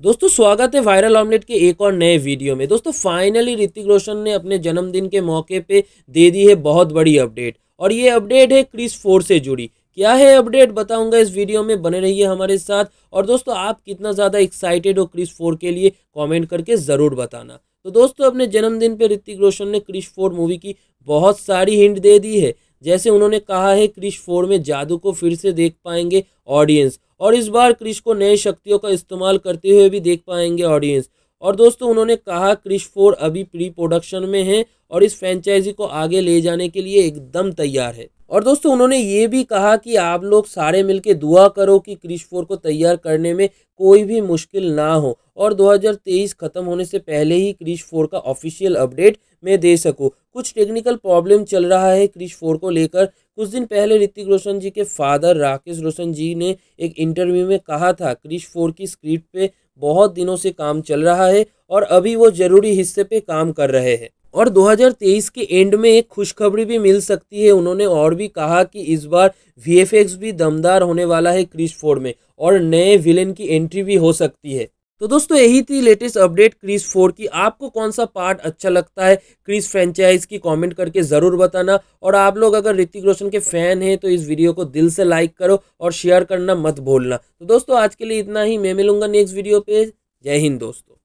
दोस्तों स्वागत है वायरल ऑमलेट के एक और नए वीडियो में दोस्तों फाइनली ऋतिक रोशन ने अपने जन्मदिन के मौके पे दे दी है बहुत बड़ी अपडेट और ये अपडेट है क्रिस फोर से जुड़ी क्या है अपडेट बताऊंगा इस वीडियो में बने रहिए हमारे साथ और दोस्तों आप कितना ज़्यादा एक्साइटेड हो क्रिस फोर के लिए कॉमेंट करके ज़रूर बताना तो दोस्तों अपने जन्मदिन पर ऋतिक रोशन ने क्रिश फोर मूवी की बहुत सारी हिंट दे दी है जैसे उन्होंने कहा है क्रिश फोर में जादू को फिर से देख पाएंगे ऑडियंस और इस बार क्रिश को नए शक्तियों का इस्तेमाल करते हुए भी देख पाएंगे ऑडियंस और दोस्तों उन्होंने कहा क्रिश फोर अभी प्री प्रोडक्शन में है और इस फ्रेंचाइजी को आगे ले जाने के लिए एकदम तैयार है और दोस्तों उन्होंने ये भी कहा कि आप लोग सारे मिलके दुआ करो कि क्रिश फोर को तैयार करने में कोई भी मुश्किल ना हो और 2023 ख़त्म होने से पहले ही क्रिश फोर का ऑफिशियल अपडेट मैं दे सकूँ कुछ टेक्निकल प्रॉब्लम चल रहा है क्रिश फोर को लेकर कुछ दिन पहले ऋतिक रोशन जी के फादर राकेश रोशन जी ने एक इंटरव्यू में कहा था क्रिश फोर की स्क्रिप्ट पे बहुत दिनों से काम चल रहा है और अभी वो जरूरी हिस्से पे काम कर रहे हैं और 2023 के एंड में एक खुशखबरी भी मिल सकती है उन्होंने और भी कहा कि इस बार वी भी दमदार होने वाला है क्रिश फोर्ड में और नए विलेन की एंट्री भी हो सकती है तो दोस्तों यही थी लेटेस्ट अपडेट क्रीज फोर की आपको कौन सा पार्ट अच्छा लगता है क्रीज फ्रेंचाइज की कमेंट करके ज़रूर बताना और आप लोग अगर ऋतिक रोशन के फ़ैन हैं तो इस वीडियो को दिल से लाइक करो और शेयर करना मत भूलना तो दोस्तों आज के लिए इतना ही मैं मिलूंगा नेक्स्ट वीडियो पे जय हिंद दोस्तों